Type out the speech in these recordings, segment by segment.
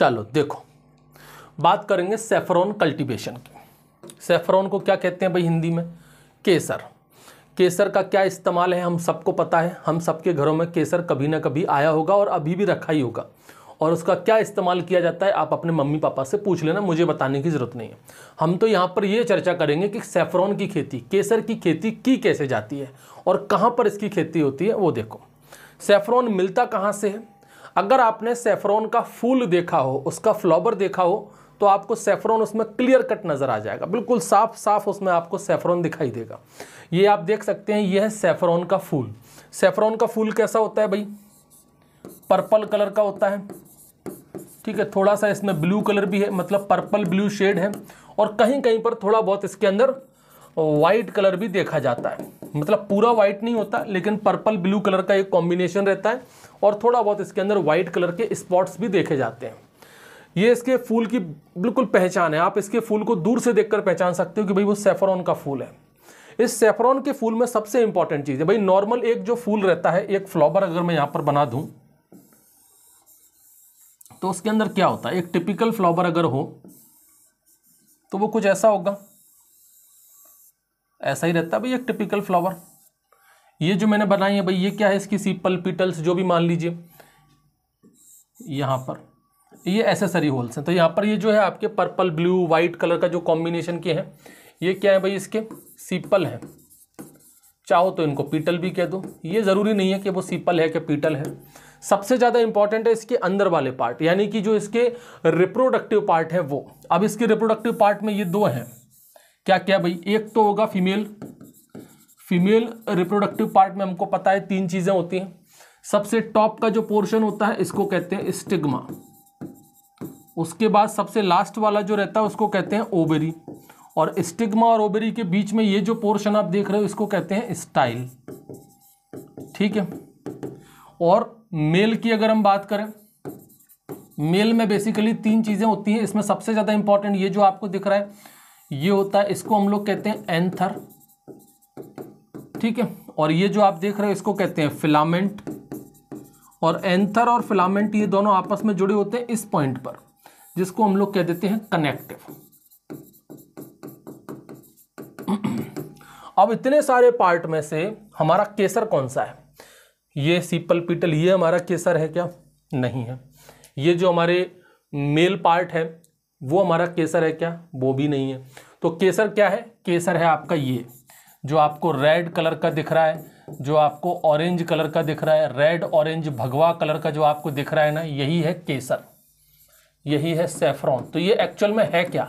चलो देखो बात करेंगे सेफ्रॉन कल्टीवेशन की सेफ्रॉन को क्या कहते हैं भाई हिंदी में केसर केसर का क्या इस्तेमाल है हम सबको पता है हम सबके घरों में केसर कभी ना कभी आया होगा और अभी भी रखा ही होगा और उसका क्या इस्तेमाल किया जाता है आप अपने मम्मी पापा से पूछ लेना मुझे बताने की ज़रूरत नहीं है हम तो यहाँ पर ये चर्चा करेंगे कि सेफ्रॉन की खेती केसर की खेती की कैसे जाती है और कहाँ पर इसकी खेती होती है वो देखो सेफ्रॉन मिलता कहाँ से है अगर आपने सेफ्रॉन का फूल देखा हो उसका फ्लावर देखा हो तो आपको सेफ्रॉन उसमें क्लियर कट नज़र आ जाएगा बिल्कुल साफ साफ उसमें आपको सेफ्रॉन दिखाई देगा ये आप देख सकते हैं यह है सेफ्रॉन का फूल सेफ्रॉन का फूल कैसा होता है भाई पर्पल कलर का होता है ठीक है थोड़ा सा इसमें ब्लू कलर भी है मतलब पर्पल ब्लू शेड है और कहीं कहीं पर थोड़ा बहुत इसके अंदर वाइट कलर भी देखा जाता है मतलब पूरा वाइट नहीं होता लेकिन पर्पल ब्लू कलर का एक कॉम्बिनेशन रहता है और थोड़ा बहुत इसके अंदर वाइट कलर के स्पॉट्स भी देखे जाते हैं ये इसके फूल की बिल्कुल पहचान है आप इसके फूल को दूर से देखकर पहचान सकते हो कि भाई वो सेफरॉन का फूल है इस सेफरॉन के फूल में सबसे इंपॉर्टेंट चीज़ है भाई नॉर्मल एक जो फूल रहता है एक फ्लावर अगर मैं यहाँ पर बना दूँ तो उसके अंदर क्या होता है एक टिपिकल फ्लावर अगर हो तो वो कुछ ऐसा होगा ऐसा ही रहता है भाई एक टिपिकल फ्लावर ये जो मैंने बनाई है भाई ये क्या है इसकी सीपल पीटल्स जो भी मान लीजिए यहाँ पर ये एसेसरी होल्स हैं तो यहाँ पर ये जो है आपके पर्पल ब्लू वाइट कलर का जो कॉम्बिनेशन के हैं ये क्या है भाई इसके सीपल हैं चाहो तो इनको पीटल भी कह दो ये ज़रूरी नहीं है कि वो सीपल है कि पीटल है सबसे ज़्यादा इंपॉर्टेंट है इसके अंदर वाले पार्ट यानी कि जो इसके रिप्रोडक्टिव पार्ट है वो अब इसके रिप्रोडक्टिव पार्ट में ये दो हैं क्या क्या भाई एक तो होगा फीमेल फीमेल रिप्रोडक्टिव पार्ट में हमको पता है तीन चीज़ें होती हैं सबसे टॉप का जो पोर्शन होता है इसको कहते हैं स्टिग्मा उसके बाद सबसे लास्ट वाला जो रहता है उसको कहते हैं ओबेरी और स्टिग्मा और ओबेरी के बीच में ये जो पोर्शन आप देख रहे हो इसको कहते हैं स्टाइल ठीक है और मेल की अगर हम बात करें मेल में बेसिकली तीन चीज़ें होती हैं इसमें सबसे ज़्यादा इंपॉर्टेंट ये जो आपको दिख रहा है ये होता है इसको हम लोग कहते हैं एंथर ठीक है और ये जो आप देख रहे हो इसको कहते हैं फिलामेंट और एंथर और फिलामेंट ये दोनों आपस में जुड़े होते हैं इस पॉइंट पर जिसको हम लोग कह देते हैं कनेक्टिव अब इतने सारे पार्ट में से हमारा केसर कौन सा है ये सीपल पीटल ये हमारा केसर है क्या नहीं है ये जो हमारे मेल पार्ट है वो हमारा केसर है क्या वो भी नहीं है तो केसर क्या है केसर है आपका ये जो आपको रेड कलर का दिख रहा है जो आपको ऑरेंज कलर का दिख रहा है रेड ऑरेंज भगवा कलर का जो आपको दिख रहा है ना यही है केसर यही है सेफ्रॉन तो ये एक्चुअल में है क्या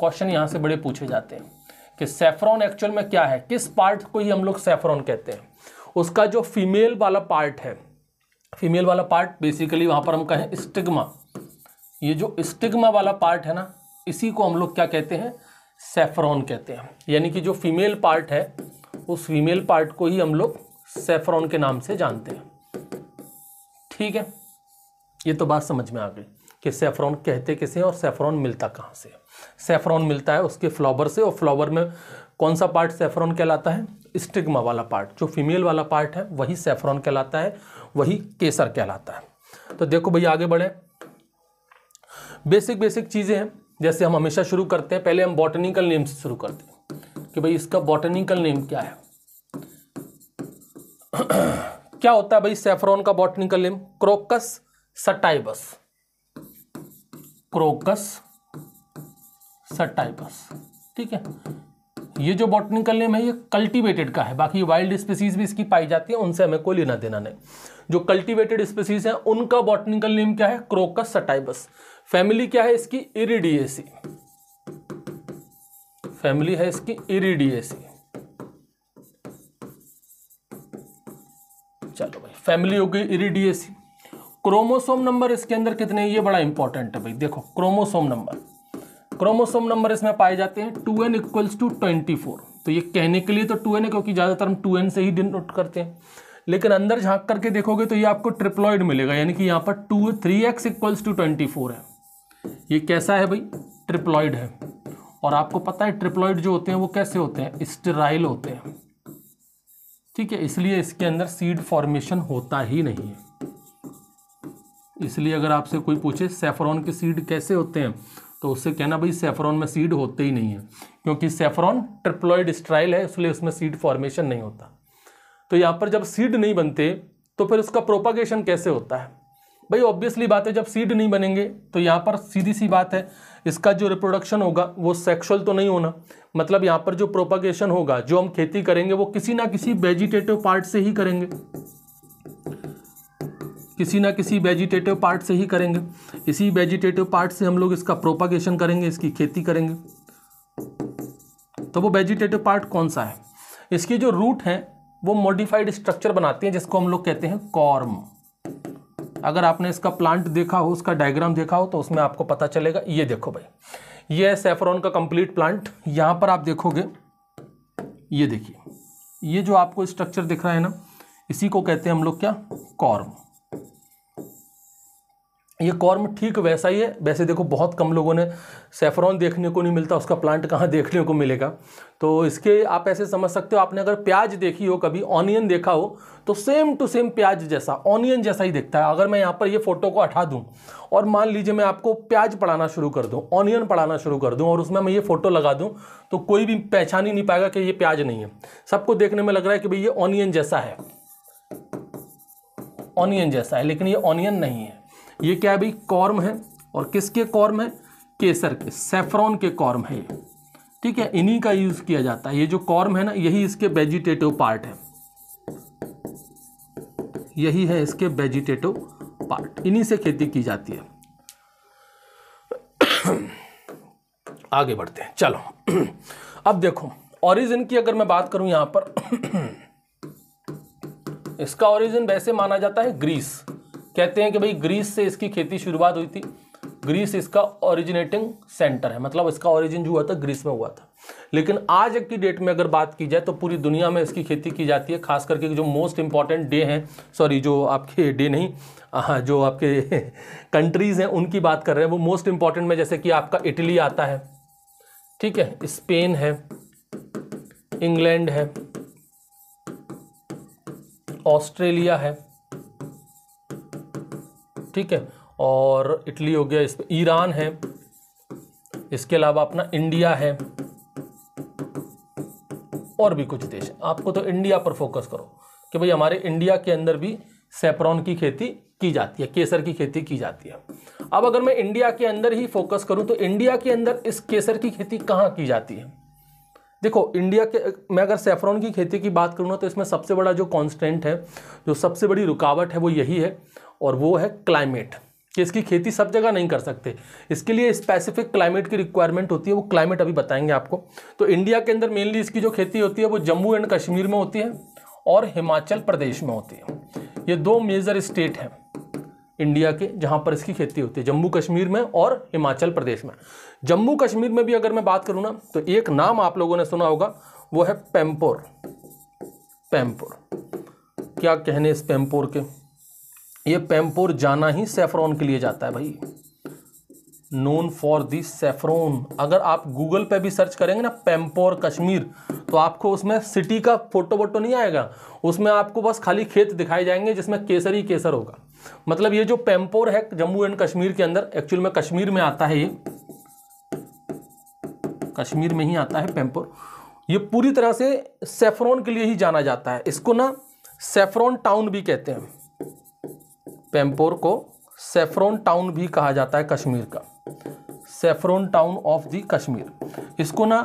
क्वेश्चन यहाँ से बड़े पूछे जाते हैं कि सेफ्रॉन एक्चुअल में क्या है किस पार्ट को ही हम लोग सेफ्रॉन कहते हैं उसका जो फीमेल वाला पार्ट है फीमेल वाला पार्ट बेसिकली वहाँ पर हम कहें स्टिग्मा ये जो स्टिग्मा वाला पार्ट है ना इसी को हम लोग क्या कहते हैं सेफ्रॉन कहते हैं यानी कि जो फीमेल पार्ट है उस फीमेल पार्ट को ही हम लोग सेफ्रॉन के नाम से जानते हैं ठीक है ये तो बात समझ में आ गई कि सेफ्रॉन कहते किसे और सेफ्रॉन मिलता कहाँ से सेफ्रॉन मिलता है उसके फ्लावर से और फ्लावर में कौन सा पार्ट सेफ्रॉन कहलाता है स्टिग्मा वाला पार्ट जो फीमेल वाला पार्ट है वही सेफ्रॉन कहलाता है वही केसर कहलाता है तो देखो भैया आगे बढ़े बेसिक बेसिक चीज़ें हैं जैसे हम हमेशा शुरू करते हैं पहले हम बॉटनिकल नेम से शुरू करते हैं कि भाई इसका बॉटनिकल नेम क्या है क्या होता है भाई सेफ्रॉन का botanical name crocus sativus crocus sativus ठीक है ये जो बॉटनिकल नेम है ये कल्टीवेटेड का है बाकी वाइल्ड स्पीसीज भी इसकी पाई जाती है उनसे हमें कोई लेना देना नहीं जो कल्टीवेटेड स्पीसीज हैं उनका बॉटनिकल नेम क्या है क्रोकस सटाइबस फैमिली क्या है इसकी इरिडिएसी फैमिली है इसकी इरिडिएसी चलो भाई फैमिली हो गई इरिडिएसी क्रोमोसोम नंबर इसके अंदर कितने ये बड़ा इंपॉर्टेंट है भाई देखो क्रोमोसोम नंबर क्रोमोसोम नंबर इसमें पाए जाते हैं two n equals two twenty four तो ये कहने के लिए तो टू एन है क्योंकि ज़्यादातर हम टू एन से ही डिनोट करते हैं लेकिन अंदर झांक करके देखोगे तो ये आपको ट्रिप्लॉइड मिलेगा यानी कि यहाँ पर two three x equals two twenty four है ये कैसा है भाई ट्रिप्लॉइड है और आपको पता है ट्रिप्लॉइड जो होते हैं वो कैसे होते हैं स्टेराइल होते हैं ठीक है इसलिए इसके अंदर सीड फॉर्मेशन होता ही नहीं है इसलिए अगर आपसे कोई पूछे सेफ्रॉन के सीड कैसे होते हैं तो उससे कहना भाई सेफ्रॉन में सीड होते ही नहीं है क्योंकि सेफ्रॉन ट्रिप्लॉइड स्ट्राइल है इसलिए उसमें सीड फॉर्मेशन नहीं होता तो यहाँ पर जब सीड नहीं बनते तो फिर उसका प्रोपागेशन कैसे होता है भाई ऑब्वियसली बात है जब सीड नहीं बनेंगे तो यहाँ पर सीधी सी बात है इसका जो रिप्रोडक्शन होगा वो सेक्सुअल तो नहीं होना मतलब यहाँ पर जो प्रोपागेशन होगा जो हम खेती करेंगे वो किसी ना किसी वेजिटेटिव पार्ट से ही करेंगे किसी ना किसी वेजिटेटिव पार्ट से ही करेंगे इसी वेजिटेटिव पार्ट से हम लोग इसका प्रोपागेशन करेंगे इसकी खेती करेंगे तो वो वेजिटेटिव पार्ट कौन सा है इसकी जो रूट हैं वो मॉडिफाइड स्ट्रक्चर बनाती हैं जिसको हम लोग कहते हैं कॉर्म अगर आपने इसका प्लांट देखा हो उसका डायग्राम देखा हो तो उसमें आपको पता चलेगा ये देखो भाई ये है सेफ्रॉन का कंप्लीट प्लांट यहाँ पर आप देखोगे ये देखिए ये जो आपको स्ट्रक्चर दिख रहा है ना इसी को कहते हैं हम लोग क्या कॉर्म ये कॉर्म ठीक वैसा ही है वैसे देखो बहुत कम लोगों ने सेफ्रॉन देखने को नहीं मिलता उसका प्लांट कहाँ देखने को मिलेगा तो इसके आप ऐसे समझ सकते हो आपने अगर प्याज देखी हो कभी ऑनियन देखा हो तो सेम टू सेम प्याज जैसा ऑनियन जैसा ही दिखता है अगर मैं यहाँ पर ये फोटो को हटा दूँ और मान लीजिए मैं आपको प्याज पढ़ाना शुरू कर दूँ ऑनियन पढ़ाना शुरू कर दूँ और उसमें मैं ये फ़ोटो लगा दूँ तो कोई भी पहचान ही नहीं पाएगा कि ये प्याज नहीं है सबको देखने में लग रहा है कि भाई ये ऑनियन जैसा है ऑनियन जैसा है लेकिन ये ऑनियन नहीं है ये क्या है भाई कॉर्म है और किसके कॉर्म है केसर के सेफ्रॉन के कॉर्म है ये ठीक है इन्हीं का यूज़ किया जाता है ये जो कॉर्म है ना यही इसके वेजिटेटिव पार्ट है यही है इसके वेजिटेटिव पार्ट इन्हीं से खेती की जाती है आगे बढ़ते हैं चलो अब देखो ओरिजिन की अगर मैं बात करूं यहां पर इसका ओरिजिन वैसे माना जाता है ग्रीस कहते हैं कि भाई ग्रीस से इसकी खेती शुरुआत हुई थी ग्रीस इसका ओरिजिनेटिंग सेंटर है मतलब इसका ओरिजिन जो हुआ था ग्रीस में हुआ था लेकिन आज की डेट में अगर बात की जाए तो पूरी दुनिया में इसकी खेती की जाती है खास करके जो मोस्ट इंपॉर्टेंट डे हैं सॉरी जो आपके डे नहीं हाँ जो आपके कंट्रीज़ हैं उनकी बात कर रहे हैं वो मोस्ट इंपॉर्टेंट में जैसे कि आपका इटली आता है ठीक है स्पेन है इंग्लैंड है ऑस्ट्रेलिया है ठीक है और इटली हो गया इस ईरान है इसके अलावा अपना इंडिया है और भी कुछ देश आपको तो इंडिया पर फोकस करो कि भाई हमारे इंडिया के अंदर भी सेप्रॉन की खेती की जाती है केसर की खेती की जाती है अब अगर मैं इंडिया के अंदर ही फोकस करूं तो इंडिया के अंदर इस केसर की खेती कहां की जाती है देखो इंडिया के मैं अगर सेफ्रॉन की खेती की बात करूँ ना तो इसमें सबसे बड़ा जो कॉन्स्टेंट है जो सबसे बड़ी रुकावट है वो यही है और वो है क्लाइमेट कि इसकी खेती सब जगह नहीं कर सकते इसके लिए स्पेसिफिक क्लाइमेट की रिक्वायरमेंट होती है वो क्लाइमेट अभी बताएंगे आपको तो इंडिया के अंदर मेनली इसकी जो खेती होती है वो जम्मू एंड कश्मीर में होती है और हिमाचल प्रदेश में होती है ये दो मेजर स्टेट हैं इंडिया के जहाँ पर इसकी खेती होती है जम्मू कश्मीर में और हिमाचल प्रदेश में जम्मू कश्मीर में भी अगर मैं बात करूँ ना तो एक नाम आप लोगों ने सुना होगा वो है पेम्पोर पेम्पोर क्या कहने इस पेम्पोर के ये पेम्पोर जाना ही सेफ्रॉन के लिए जाता है भाई नोन फॉर दी सेफ्रोन अगर आप गूगल पे भी सर्च करेंगे ना पेम्पोर कश्मीर तो आपको उसमें सिटी का फोटो वोटो नहीं आएगा उसमें आपको बस खाली खेत दिखाई जाएंगे जिसमें केसर ही केसर होगा मतलब ये जो पेम्पोर है जम्मू एंड कश्मीर के अंदर एक्चुअल में कश्मीर में आता है ये कश्मीर में ही आता है पेम्पोर ये पूरी तरह से सेफ्रॉन के लिए ही जाना जाता है इसको ना सेफ्रॉन टाउन भी कहते हैं पेम्पोर को सेफ्रॉन टाउन भी कहा जाता है कश्मीर का saffron town of the Kashmir इसको ना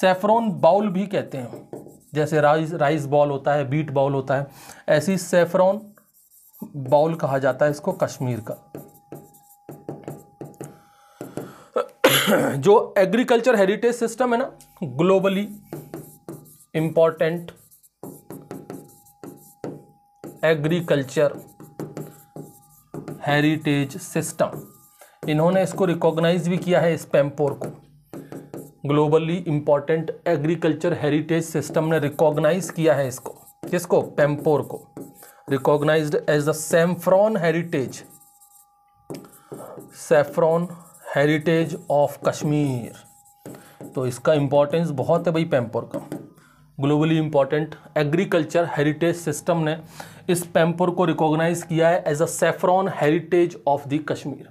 सेफ्रॉन बाउल भी कहते हैं जैसे राइस राइस बॉल होता है बीट बॉल होता है ऐसी सेफ्रॉन बाउल कहा जाता है इसको कश्मीर का जो एग्रीकल्चर हेरिटेज सिस्टम है ना globally important agriculture heritage system इन्होंने इसको रिकॉग्नाइज भी किया है इस पेम्पोर को globally important agriculture heritage system ने रिकॉग्नाइज किया है इसको किसको पेम्पोर को recognise as the saffron heritage saffron heritage of Kashmir तो इसका इम्पोर्टेंस बहुत है भाई पेम्पोर का globally important agriculture heritage system ने इस पैम्पर को रिकॉग्नाइज किया है as a saffron heritage of the Kashmir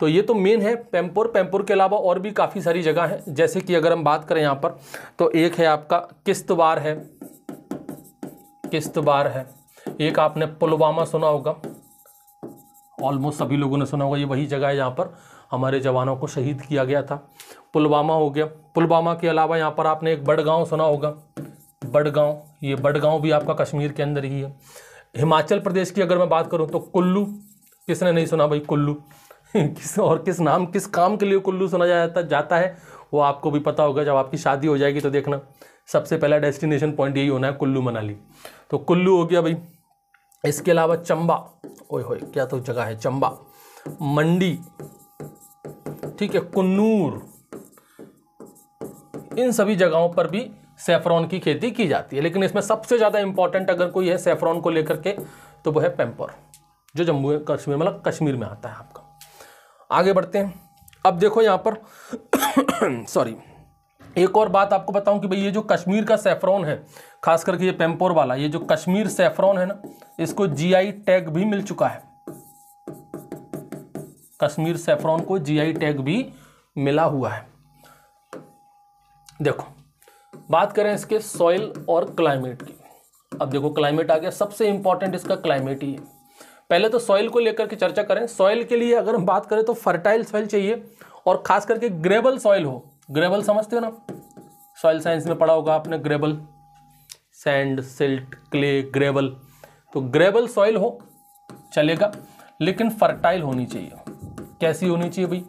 तो ये तो मेन है पैम्पोर पैम्पोर के अलावा और भी काफ़ी सारी जगह है जैसे कि अगर हम बात करें यहाँ पर तो एक है आपका किस्तवार है किस्तवार है एक आपने पुलवामा सुना होगा ऑलमोस्ट सभी लोगों ने सुना होगा ये वही जगह है यहाँ पर हमारे जवानों को शहीद किया गया था पुलवामा हो गया पुलवामा के अलावा यहाँ पर आपने एक बड़गांव सुना होगा बड़गांव ये बड़गांव भी आपका कश्मीर के अंदर ही है हिमाचल प्रदेश की अगर मैं बात करूं तो कुल्लू किसने नहीं सुना भाई कुल्लू किस और किस नाम किस काम के लिए कुल्लू सुना जाता जाता है वो आपको भी पता होगा जब आपकी शादी हो जाएगी तो देखना सबसे पहला डेस्टिनेशन पॉइंट यही होना है कुल्लू मनाली तो कुल्लू हो गया भाई इसके अलावा चंबा ओए होए क्या तो जगह है चंबा मंडी ठीक है कन्नूर इन सभी जगहों पर भी सेफ्रॉन की खेती की जाती है लेकिन इसमें सबसे ज़्यादा इंपॉर्टेंट अगर कोई है सेफ्रॉन को लेकर के तो वह है पेम्पर जो जम्मू कश्मीर मतलब कश्मीर में आता है आपका आगे बढ़ते हैं अब देखो यहाँ पर सॉरी एक और बात आपको बताऊं कि भाई ये जो कश्मीर का सेफ्रॉन है खास करके ये पेम्पोर वाला ये जो कश्मीर सेफ्रॉन है ना इसको जीआई टैग भी मिल चुका है कश्मीर सेफ्रॉन को जीआई टैग भी मिला हुआ है देखो बात करें इसके सॉइल और क्लाइमेट की अब देखो क्लाइमेट आ गया सबसे इंपॉर्टेंट इसका क्लाइमेट ही है पहले तो सॉइल को लेकर के चर्चा करें सॉइल के लिए अगर हम बात करें तो फर्टाइल सॉइल चाहिए और खास करके ग्रेबल सॉइल हो ग्रेबल समझते हो ना सॉइल साइंस में पढ़ा होगा आपने gravel sand silt clay gravel तो ग्रेबल सॉइल हो चलेगा लेकिन फर्टाइल होनी चाहिए कैसी होनी चाहिए भाई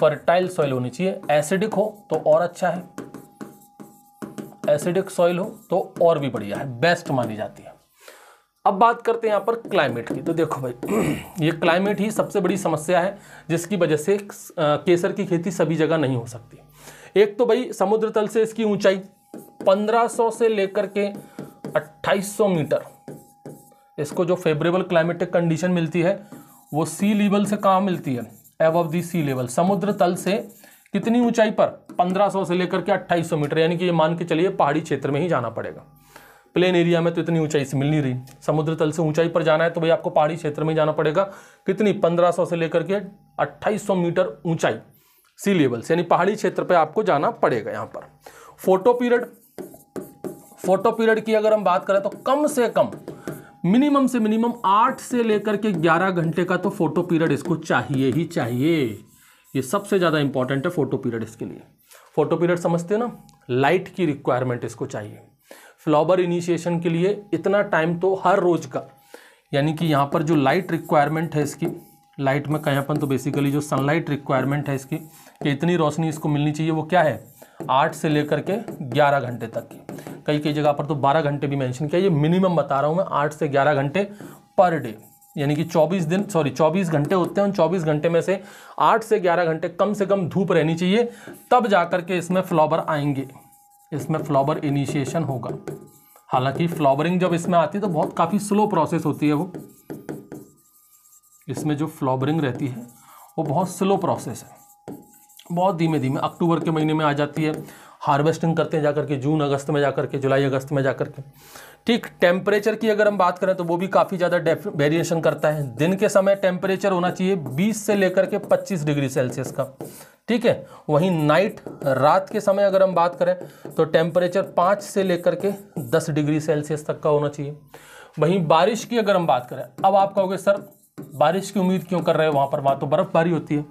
फर्टाइल सॉइल होनी चाहिए एसिडिक हो तो और अच्छा है एसिडिक सॉइल हो तो और भी बढ़िया है बेस्ट मानी जाती है अब बात करते हैं यहाँ पर क्लाइमेट की तो देखो भाई ये क्लाइमेट ही सबसे बड़ी समस्या है जिसकी वजह से केसर की खेती सभी जगह नहीं हो सकती एक तो भाई समुद्र तल से इसकी ऊंचाई 1500 से लेकर के 2800 मीटर इसको जो फेवरेबल क्लाइमेटिक कंडीशन मिलती है वो सी लेवल से कहाँ मिलती है एव दी सी लेवल समुद्र तल से कितनी ऊंचाई पर 1500 से लेकर के 2800 मीटर यानी कि ये मान के चलिए पहाड़ी क्षेत्र में ही जाना पड़ेगा प्लेन एरिया में तो इतनी ऊंचाई से मिल नहीं रही समुद्र तल से ऊंचाई पर जाना है तो भाई आपको पहाड़ी क्षेत्र में जाना पड़ेगा कितनी 1500 से लेकर के 2800 मीटर ऊंचाई सी लेवल से यानी पहाड़ी क्षेत्र पे आपको जाना पड़ेगा यहाँ पर फोटो पीरियड फोटो पीरियड की अगर हम बात करें तो कम से कम मिनिमम से मिनिमम आठ से लेकर के ग्यारह घंटे का तो फोटो पीरियड इसको चाहिए ही चाहिए ये सबसे ज़्यादा इंपॉर्टेंट है फोटो पीरियड इसके लिए फोटो पीरियड समझते हो ना लाइट की रिक्वायरमेंट इसको चाहिए फ्लावर इनिशिएशन के लिए इतना टाइम तो हर रोज का यानी कि यहाँ पर जो लाइट रिक्वायरमेंट है इसकी लाइट में कहें अपन तो बेसिकली जो सनलाइट रिक्वायरमेंट है इसकी कि इतनी रोशनी इसको मिलनी चाहिए वो क्या है आठ से लेकर के ग्यारह घंटे तक की कई कई जगह पर तो बारह घंटे भी मैंशन किया ये मिनिमम बता रहा हूँ मैं आठ से ग्यारह घंटे पर डे यानी कि 24 दिन सॉरी 24 घंटे होते हैं उन 24 घंटे में से 8 से 11 घंटे कम से कम धूप रहनी चाहिए तब जाकर के इसमें फ्लावर आएंगे इसमें फ्लावर इनिशिएशन होगा हालांकि फ्लावरिंग जब इसमें आती है तो बहुत काफ़ी स्लो प्रोसेस होती है वो इसमें जो फ्लावरिंग रहती है वो बहुत स्लो प्रोसेस है बहुत धीमे धीमे अक्टूबर के महीने में आ जाती है हार्वेस्टिंग करते हैं जाकर के जून अगस्त में जाकर के जुलाई अगस्त में जाकर के ठीक टेम्परेचर की अगर हम बात करें तो वो भी काफ़ी ज़्यादा वेरिएशन करता है दिन के समय टेम्परेचर होना चाहिए 20 से लेकर के 25 डिग्री सेल्सियस का ठीक है वहीं नाइट रात के समय अगर हम बात करें तो टेम्परेचर पाँच से लेकर के दस डिग्री सेल्सियस तक का होना चाहिए वहीं बारिश की अगर हम बात करें अब आप कहोगे सर बारिश की उम्मीद क्यों कर रहे हो वहाँ पर वहाँ तो बर्फ़बारी होती है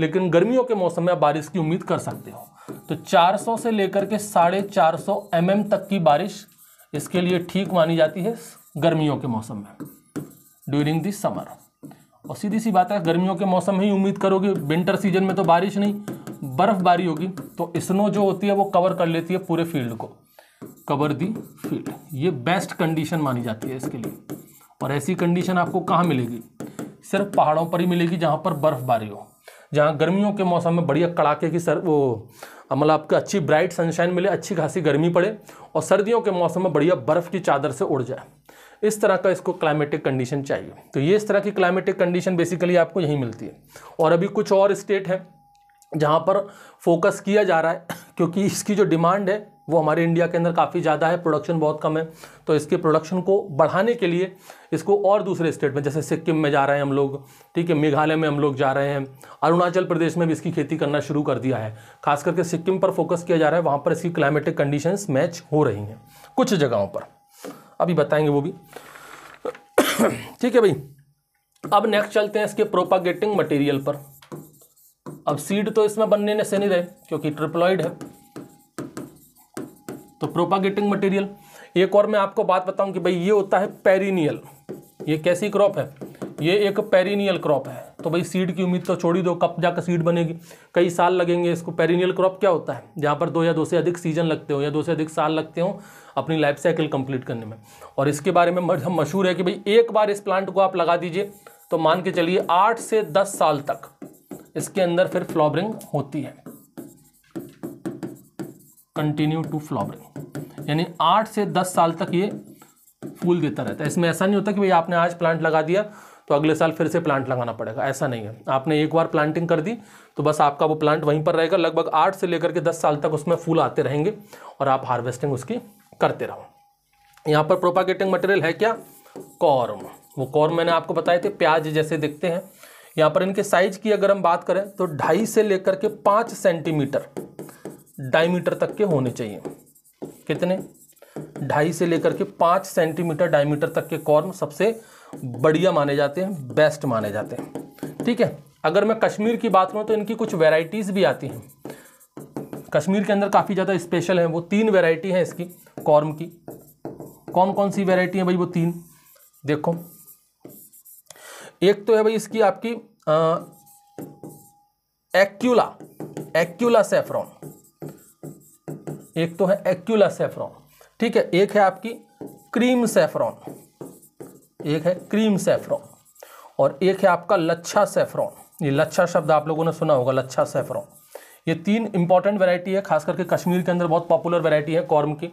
लेकिन गर्मियों के मौसम में आप बारिश की उम्मीद कर सकते हो तो 400 से लेकर के साढ़े चार सौ mm तक की बारिश इसके लिए ठीक मानी जाती है गर्मियों के मौसम में ड्यूरिंग दिस समर और सीधी सी बात है गर्मियों के मौसम में ही उम्मीद करोगे विंटर सीजन में तो बारिश नहीं बर्फ़बारी होगी तो स्नो जो होती है वो कवर कर लेती है पूरे फील्ड को कवर दी फील्ड ये बेस्ट कंडीशन मानी जाती है इसके लिए और ऐसी कंडीशन आपको कहाँ मिलेगी सिर्फ पहाड़ों पर ही मिलेगी जहाँ पर बर्फ़बारी हो जहाँ गर्मियों के मौसम में बढ़िया कड़ाके की सर वो मतलब आपको अच्छी ब्राइट सनशाइन मिले अच्छी खासी गर्मी पड़े और सर्दियों के मौसम में बढ़िया बर्फ़ की चादर से उड़ जाए इस तरह का इसको क्लाइमेटिक कंडीशन चाहिए तो ये इस तरह की क्लाइमेटिक कंडीशन बेसिकली आपको यहीं मिलती है और अभी कुछ और स्टेट हैं जहाँ पर फोकस किया जा रहा है क्योंकि इसकी जो डिमांड है वो हमारे इंडिया के अंदर काफ़ी ज़्यादा है प्रोडक्शन बहुत कम है तो इसके प्रोडक्शन को बढ़ाने के लिए इसको और दूसरे स्टेट में जैसे सिक्किम में जा रहे हैं हम लोग ठीक है मेघालय में हम लोग जा रहे हैं अरुणाचल प्रदेश में भी इसकी खेती करना शुरू कर दिया है खास करके सिक्किम पर फोकस किया जा रहा है वहाँ पर इसकी क्लाइमेटिक कंडीशन मैच हो रही हैं कुछ जगहों पर अभी बताएंगे वो भी ठीक है भाई अब नेक्स्ट चलते हैं इसके प्रोपागेटिंग मटेरियल पर अब सीड तो इसमें बनने से नहीं रहे क्योंकि ट्रिप्लॉइड है तो प्रोपागेटिंग मटेरियल एक और मैं आपको बात बताऊं कि भाई ये होता है पेरिनियल ये कैसी क्रॉप है ये एक पेरिनियल क्रॉप है तो भाई सीड की उम्मीद तो छोड़ी दो कब जाकर सीड बनेगी कई साल लगेंगे इसको पेरिनियल क्रॉप क्या होता है जहाँ पर दो या दो से अधिक सीजन लगते हो या दो से अधिक साल लगते हो अपनी लाइफ साइकिल कंप्लीट करने में और इसके बारे में हम मशहूर है कि भाई एक बार इस प्लांट को आप लगा दीजिए तो मान के चलिए आठ से दस साल तक इसके अंदर फिर फ्लॉबरिंग होती है कंटिन्यू टू फ्लावरिंग यानी आठ से दस साल तक ये फूल देता रहता है इसमें ऐसा नहीं होता कि भाई आपने आज प्लांट लगा दिया तो अगले साल फिर से प्लांट लगाना पड़ेगा ऐसा नहीं है आपने एक बार प्लांटिंग कर दी तो बस आपका वो प्लांट वहीं पर रहेगा लगभग आठ से लेकर के दस साल तक उसमें फूल आते रहेंगे और आप हार्वेस्टिंग उसकी करते रहो यहाँ पर प्रोपागेटिंग मटेरियल है क्या कॉर्म वो कॉर्म मैंने आपको बताए थे प्याज जैसे दिखते हैं यहाँ पर इनके साइज की अगर हम बात करें तो ढाई से लेकर के पाँच सेंटीमीटर डायमीटर तक के होने चाहिए कितने ढाई से लेकर के पाँच सेंटीमीटर डायमीटर तक के कॉर्न सबसे बढ़िया माने जाते हैं बेस्ट माने जाते हैं ठीक है अगर मैं कश्मीर की बात करूँ तो इनकी कुछ वेराइटीज़ भी आती हैं कश्मीर के अंदर काफ़ी ज़्यादा स्पेशल है वो तीन वेराइटी हैं इसकी कॉर्म की कौन कौन सी वेराइटी है भाई वो तीन देखो एक तो है भाई इसकी आपकी एक्यूला एक्यूला सेफ्रॉन एक तो है एक्यूला सेफ्रॉन ठीक है एक है आपकी क्रीम सेफ्रॉन एक है क्रीम सेफ्रॉन और एक है आपका लच्छा सेफ्रॉन ये लच्छा शब्द आप लोगों ने सुना होगा लच्छा सेफ्रॉन ये तीन इंपॉर्टेंट वैरायटी है खास करके कश्मीर के अंदर बहुत पॉपुलर वैरायटी है कॉर्म की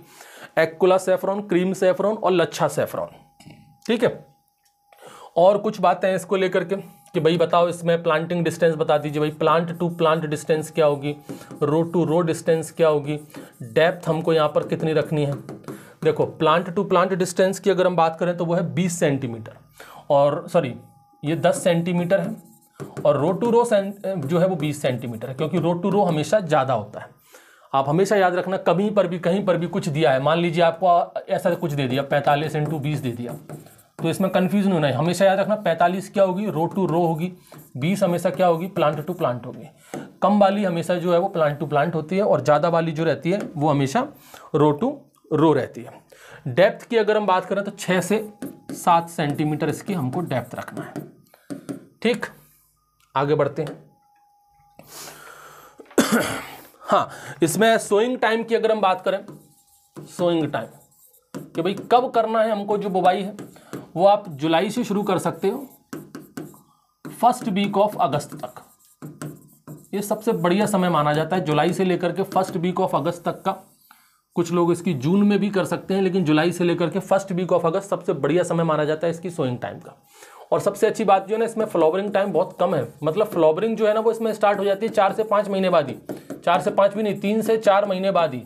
एक्कुला सेफ्रॉन क्रीम सेफ्रॉन और लच्छा सेफ्रॉन ठीक है और कुछ बातें इसको लेकर के कि भाई बताओ इसमें प्लांटिंग डिस्टेंस बता दीजिए भाई प्लांट टू प्लांट डिस्टेंस क्या होगी रो टू रो डिस्टेंस क्या होगी डेप्थ हमको यहाँ पर कितनी रखनी है देखो प्लांट टू प्लांट डिस्टेंस की अगर हम बात करें तो वो है बीस सेंटीमीटर और सॉरी ये दस सेंटीमीटर है और रो टू रो जो है वो बीस सेंटीमीटर है क्योंकि रो टू रो हमेशा ज़्यादा होता है आप हमेशा याद रखना कभी पर भी कहीं पर भी कुछ दिया है मान लीजिए आपको ऐसा कुछ दे दिया पैंतालीस इंटू बीस दे दिया तो इसमें कन्फ्यूजन होना है हमेशा याद रखना 45 क्या होगी रो टू रो होगी 20 हमेशा क्या होगी प्लांट टू प्लांट होगी कम वाली हमेशा जो है वो प्लांट टू प्लांट होती है और ज़्यादा वाली जो रहती है वो हमेशा रो टू रो रहती है डेप्थ की अगर हम बात करें तो छः से सात सेंटीमीटर इसकी हमको डेप्थ रखना है ठीक आगे बढ़ते हैं हाँ इसमें सोइंग टाइम की अगर हम बात करें सोइंग टाइम कि भाई कब करना है हमको जो बुवाई है वो आप जुलाई से शुरू कर सकते हो फर्स्ट वीक ऑफ अगस्त तक ये सबसे बढ़िया समय माना जाता है जुलाई से लेकर के फर्स्ट वीक ऑफ अगस्त तक का कुछ लोग इसकी जून में भी कर सकते हैं लेकिन जुलाई से लेकर के फर्स्ट वीक ऑफ अगस्त सबसे बढ़िया समय माना जाता है इसकी सोइंग टाइम का और सबसे अच्छी बात जो है ना इसमें फ्लॉवरिंग टाइम बहुत कम है मतलब फ्लॉवरिंग जो है ना वो इसमें स्टार्ट हो जाती है चार से पांच महीने बाद ही चार से पांच भी नहीं तीन से चार महीने बाद ही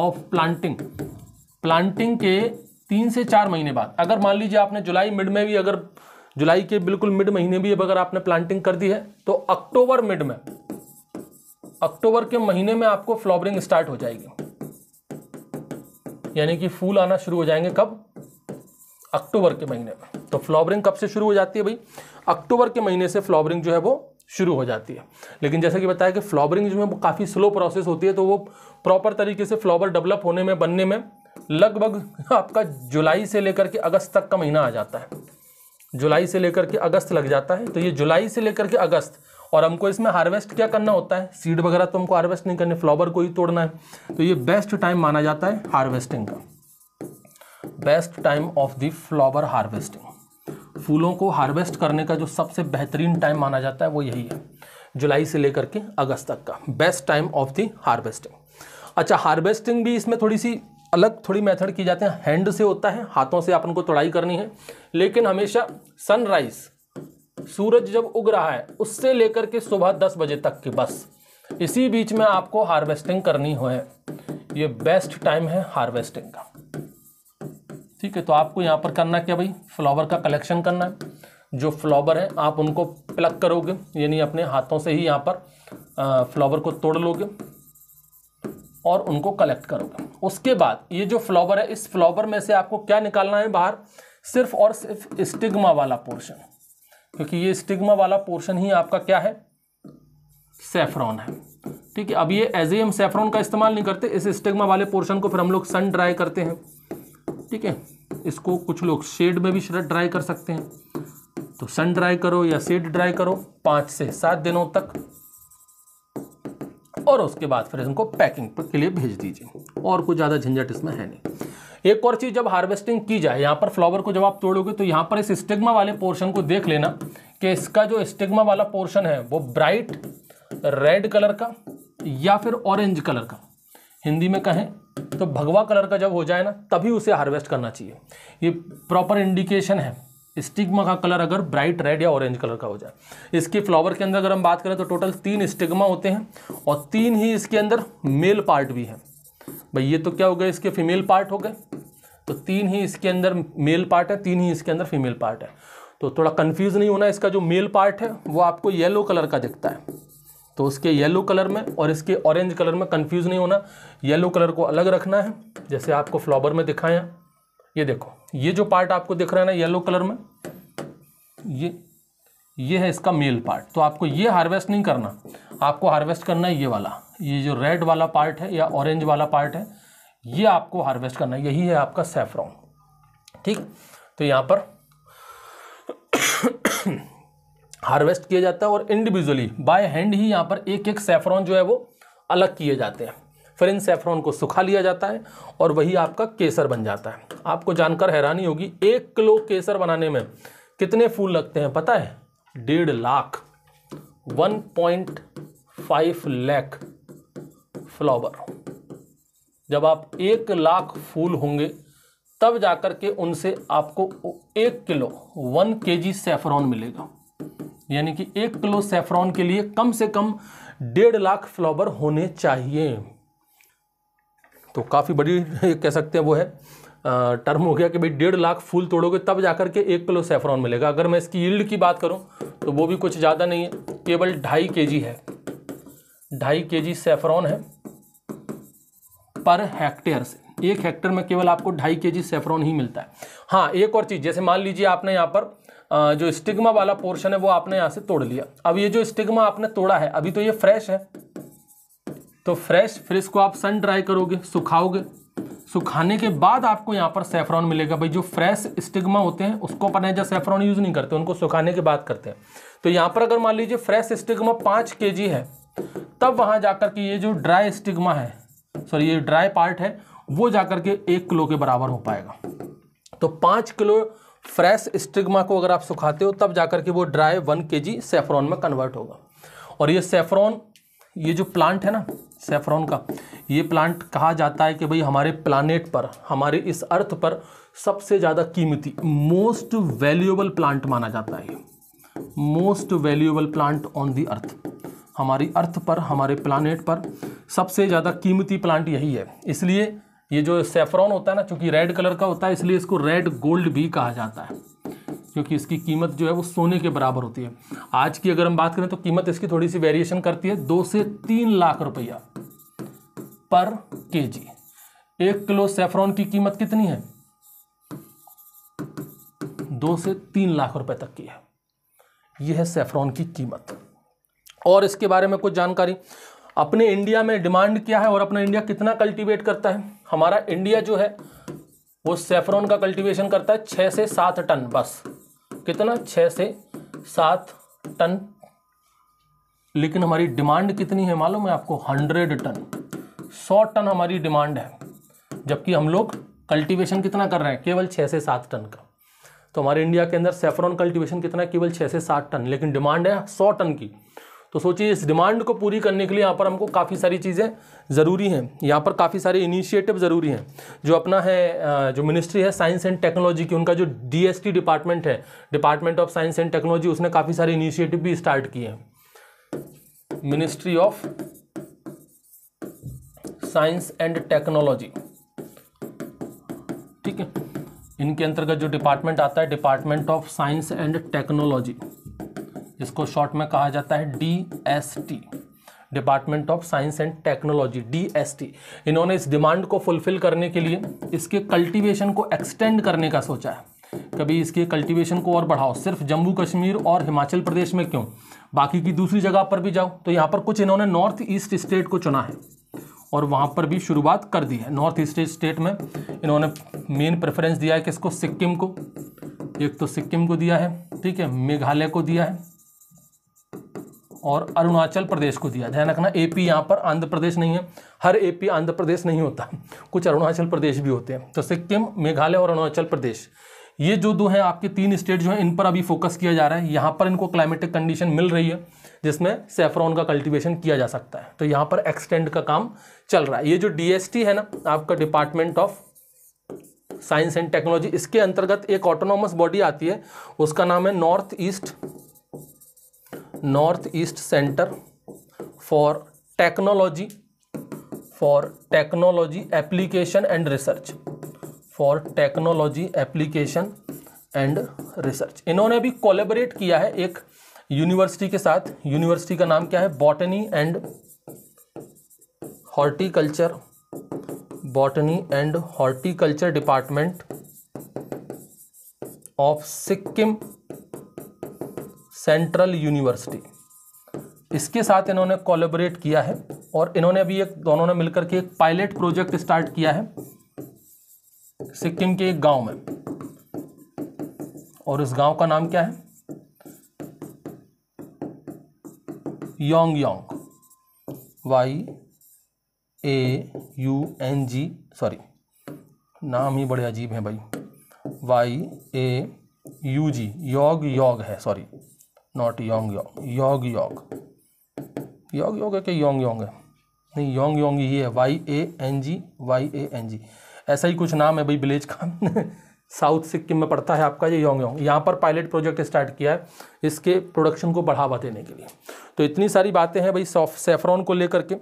ऑफ प्लांटिंग प्लांटिंग के तीन से चार महीने बाद अगर मान लीजिए आपने जुलाई मिड में भी अगर जुलाई के बिल्कुल मिड महीने भी अगर आपने प्लांटिंग कर दी है तो अक्टूबर मिड में अक्टूबर के महीने में आपको फ्लावरिंग स्टार्ट हो जाएगी यानी कि फूल आना शुरू हो जाएंगे कब अक्टूबर के महीने में तो फ्लावरिंग कब से शुरू हो जाती है भाई अक्टूबर के महीने से फ्लावरिंग जो है वो शुरू हो जाती है लेकिन जैसा कि बताया कि फ्लावरिंग जो है वो काफ़ी स्लो प्रोसेस होती है तो वो प्रॉपर तरीके से फ्लावर डेवलप होने में बनने में लगभग आपका जुलाई से लेकर के अगस्त तक का महीना आ जाता है जुलाई से लेकर के अगस्त लग जाता है तो ये जुलाई से लेकर के अगस्त और हमको इसमें हार्वेस्ट क्या करना होता है सीड वगैरह तो हमको हार्वेस्ट नहीं करने फ्लावर को ही तोड़ना है तो ये बेस्ट टाइम माना जाता है हार्वेस्टिंग का best time of the flower harvesting फूलों को हार्वेस्ट करने का जो सबसे बेहतरीन टाइम माना जाता है वो यही है जुलाई से लेकर के अगस्त तक का best time of the harvesting अच्छा हार्वेस्टिंग भी इसमें थोड़ी सी अलग थोड़ी मेथड की जाते हैं हैंड से होता है हाथों से आप उनको तोड़ाई करनी है लेकिन हमेशा सनराइज सूरज जब उग रहा है उससे लेकर के सुबह दस बजे तक की बस इसी बीच में आपको हार्वेस्टिंग करनी हो ये बेस्ट टाइम है हार्वेस्टिंग का ठीक है तो आपको यहाँ पर करना क्या भाई फ्लावर का कलेक्शन करना है जो फ्लावर है आप उनको प्लग करोगे यानी अपने हाथों से ही यहाँ पर फ्लावर को तोड़ लोगे और उनको कलेक्ट करोगे उसके बाद ये जो फ्लावर है इस फ्लावर में से आपको क्या निकालना है बाहर सिर्फ और सिर्फ स्टिग्मा वाला पोर्शन क्योंकि ये स्टिग्मा वाला पोर्शन ही आपका क्या है सेफ्रॉन है ठीक है अब ये एज ए हम सेफ्रॉन का इस्तेमाल नहीं करते इस स्टिग्मा वाले पोर्शन को फिर हम लोग सन ड्राई करते हैं ठीक है इसको कुछ लोग शेड में भी ड्राई कर सकते हैं तो सन ड्राई करो या सेड ड्राई करो पाँच से सात दिनों तक और उसके बाद फिर इनको पैकिंग के लिए भेज दीजिए और कुछ ज़्यादा झंझट इसमें है नहीं एक और चीज़ जब हार्वेस्टिंग की जाए यहाँ पर फ्लावर को जब आप तोड़ोगे तो यहाँ पर इस स्टिग्मा वाले पोर्शन को देख लेना कि इसका जो स्टिग्मा वाला पोर्शन है वो ब्राइट रेड कलर का या फिर ऑरेंज कलर का हिंदी में कहें तो भगवा कलर का जब हो जाए ना तभी उसे हार्वेस्ट करना चाहिए ये प्रॉपर इंडिकेशन है स्टिग्मा का कलर अगर ब्राइट रेड या ऑरेंज कलर का हो जाए इसके फ्लावर के अंदर अगर हम बात करें तो टोटल तीन स्टिग्मा होते हैं और तीन ही इसके अंदर मेल पार्ट भी है भाई ये तो क्या हो गया इसके फीमेल पार्ट हो गए तो तीन ही इसके अंदर मेल पार्ट है तीन ही इसके अंदर फीमेल पार्ट है तो थोड़ा कन्फ्यूज़ नहीं होना इसका जो मेल पार्ट है वो आपको येलो कलर का दिखता है तो उसके येलो कलर में और इसके ऑरेंज कलर में कन्फ्यूज़ नहीं होना येलो कलर को अलग रखना है जैसे आपको फ्लावर में दिखाया ये देखो ये जो पार्ट आपको दिख रहा है ना येलो कलर में ये ये है इसका मेल पार्ट तो आपको ये हार्वेस्ट नहीं करना आपको हार्वेस्ट करना है ये वाला ये जो रेड वाला पार्ट है या ऑरेंज वाला पार्ट है ये आपको हार्वेस्ट करना है यही है आपका सेफ्रॉन ठीक तो यहाँ पर हार्वेस्ट किया जाता है और इंडिविजुअली बाय हैंड ही यहाँ पर एक एक सेफ्रॉन जो है वो अलग किए जाते हैं फ्रेंच सेफ्रॉन को सुखा लिया जाता है और वही आपका केसर बन जाता है आपको जानकर हैरानी होगी एक किलो केसर बनाने में कितने फूल लगते हैं पता है डेढ़ lakh one point five lakh flower जब आप एक लाख फूल होंगे तब जाकर के उनसे आपको एक किलो वन के जी सेफ्रॉन मिलेगा यानी कि एक किलो सेफ्रॉन के लिए कम से कम डेढ़ लाख फ्लावर होने चाहिए तो काफ़ी बड़ी कह सकते हैं वो है टर्म हो गया कि भाई डेढ़ लाख फूल तोड़ोगे तब जाकर के एक किलो सेफ्रॉन मिलेगा अगर मैं इसकी यील्ड की बात करूं तो वो भी कुछ ज़्यादा नहीं है केवल ढाई के जी है ढाई के जी सेफ्रॉन है पर हेक्टेयर से एक हेक्टेयर में केवल आपको ढाई के जी सेफ्रॉन ही मिलता है हाँ एक और चीज़ जैसे मान लीजिए आपने यहाँ पर जो स्टिग्मा वाला पोर्शन है वो आपने यहाँ से तोड़ लिया अब ये जो स्टिग्मा आपने तोड़ा है अभी तो ये फ्रेश है तो फ्रेश फ्रेश को आप सन ड्राई करोगे सुखाओगे सुखाने के बाद आपको यहाँ पर सेफ्रॉन मिलेगा भाई जो फ्रेश स्टिग्मा होते हैं उसको अपन जब सेफ्रॉन यूज़ नहीं करते उनको सुखाने के बाद करते हैं तो यहाँ पर अगर मान लीजिए फ्रेश स्टिग्मा पाँच के जी है तब वहाँ जाकर के ये जो ड्राई स्टिग्मा है सॉरी ये ड्राई पार्ट है वो जाकर के एक किलो के बराबर हो पाएगा तो पाँच किलो फ्रेश स्टिग्मा को अगर आप सुखाते हो तब जाकर के वो ड्राई वन के जी सेफ्रॉन में कन्वर्ट होगा और ये सेफ्रॉन ये जो प्लांट है ना सेफ्रॉन का ये प्लांट कहा जाता है कि भाई हमारे प्लानट पर हमारे इस अर्थ पर सबसे ज़्यादा कीमती मोस्ट वैल्यूएबल प्लांट माना जाता है most valuable plant on the earth हमारी अर्थ पर हमारे प्लानट पर सबसे ज़्यादा कीमती प्लांट यही है इसलिए ये जो सेफ्रॉन होता है ना चूँकि रेड कलर का होता है इसलिए इसको रेड गोल्ड भी कहा जाता है क्योंकि इसकी कीमत जो है वो सोने के बराबर होती है आज की अगर हम बात करें तो कीमत इसकी थोड़ी सी वेरिएशन करती है दो से तीन लाख रुपया पर केजी एक किलो सेफ्रॉन की कीमत कितनी है दो से तीन लाख रुपए तक की है यह है सेफ्रॉन की कीमत और इसके बारे में कुछ जानकारी अपने इंडिया में डिमांड क्या है और अपना इंडिया कितना कल्टीवेट करता है हमारा इंडिया जो है वो सेफ्रॉन का कल्टीवेशन करता है छः से सात टन बस कितना छः से सात टन लेकिन हमारी डिमांड कितनी है मालूम है आपको हंड्रेड टन सौ टन हमारी डिमांड है जबकि हम लोग कल्टीवेशन कितना कर रहे हैं केवल छः से सात टन का तो हमारे इंडिया के अंदर सेफ्रॉन कल्टीवेशन कितना है केवल छः से सात टन लेकिन डिमांड है सौ टन की तो सोचिए इस डिमांड को पूरी करने के लिए यहाँ पर हमको काफ़ी सारी चीज़ें ज़रूरी हैं यहाँ पर काफ़ी सारे इनिशिएटिव ज़रूरी हैं जो अपना है जो मिनिस्ट्री है साइंस एंड टेक्नोलॉजी की उनका जो डीएसटी डिपार्टमेंट है department of science and technology उसने काफ़ी सारे इनिशिएटिव भी स्टार्ट किए हैं ministry of science and technology ठीक है इनके अंतर्गत जो डिपार्टमेंट आता है department of science and technology इसको शॉर्ट में कहा जाता है D S T department of science and technology T इन्होंने इस डिमांड को फुलफिल करने के लिए इसके कल्टीवेशन को एक्सटेंड करने का सोचा है कभी इसके कल्टीवेशन को और बढ़ाओ सिर्फ जम्मू कश्मीर और हिमाचल प्रदेश में क्यों बाकी की दूसरी जगह पर भी जाओ तो यहाँ पर कुछ इन्होंने नॉर्थ ईस्ट स्टेट को चुना है और वहाँ पर भी शुरुआत कर दी है नॉर्थ ईस्ट स्टेट में इन्होंने मेन प्रेफरेंस दिया है किसको सिक्किम को एक तो सिक्किम को दिया है ठीक है मेघालय को दिया है और अरुणाचल प्रदेश को दिया ध्यान रखना एपी यहाँ पर आंध्र प्रदेश नहीं है हर एपी आंध्र प्रदेश नहीं होता कुछ अरुणाचल प्रदेश भी होते हैं तो सिक्किम मेघालय और अरुणाचल प्रदेश ये जो दो हैं आपके तीन स्टेट जो हैं इन पर अभी फोकस किया जा रहा है यहाँ पर इनको क्लाइमेटिक कंडीशन मिल रही है जिसमें सेफ्रॉन का कल्टिवेशन किया जा सकता है तो यहाँ पर एक्सटेंड का काम चल रहा है ये जो डी है ना आपका department of science and technology इसके अंतर्गत एक ऑटोनॉमस बॉडी आती है उसका नाम है north east north east centre for technology for technology application and research for technology application and research इन्होंने भी कोलेबरेट किया है एक यूनिवर्सिटी के साथ यूनिवर्सिटी का नाम क्या है botany and horticulture botany and horticulture department of Sikkim central university इसके साथ इन्होंने कोलेबोरेट किया है और इन्होंने अभी एक दोनों ने मिलकर के एक पायलट प्रोजेक्ट स्टार्ट किया है सिक्किम के एक गांव में और इस गांव का नाम क्या है Yong Yong Y A U N G sorry नाम ही बड़े अजीब हैं भाई वाई ए यू जी योग योग है सॉरी नॉट योंग योंग योग योग योग योग है क्या योंग योंग है नहीं योंग योंग ही है Y A N G Y A N G ऐसा ही कुछ नाम है भाई विलेज का साउथ सिक्किम में पड़ता है आपका ये योंग योंग यहाँ पर पायलट प्रोजेक्ट स्टार्ट किया है इसके प्रोडक्शन को बढ़ावा देने के लिए तो इतनी सारी बातें हैं भाई सेफ्रॉन को लेकर के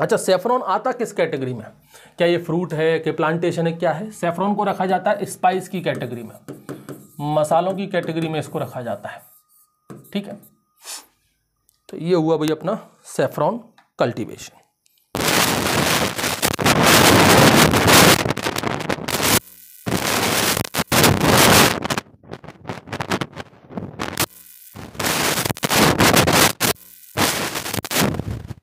अच्छा सेफ्रॉन आता किस कैटेगरी में क्या ये फ्रूट है कि प्लांटेशन है क्या है सेफ्रॉन को रखा जाता है स्पाइस की कैटेगरी में मसालों की कैटेगरी में इसको रखा जाता है ठीक है तो ये हुआ भाई अपना सेफ्रॉन कल्टीवेशन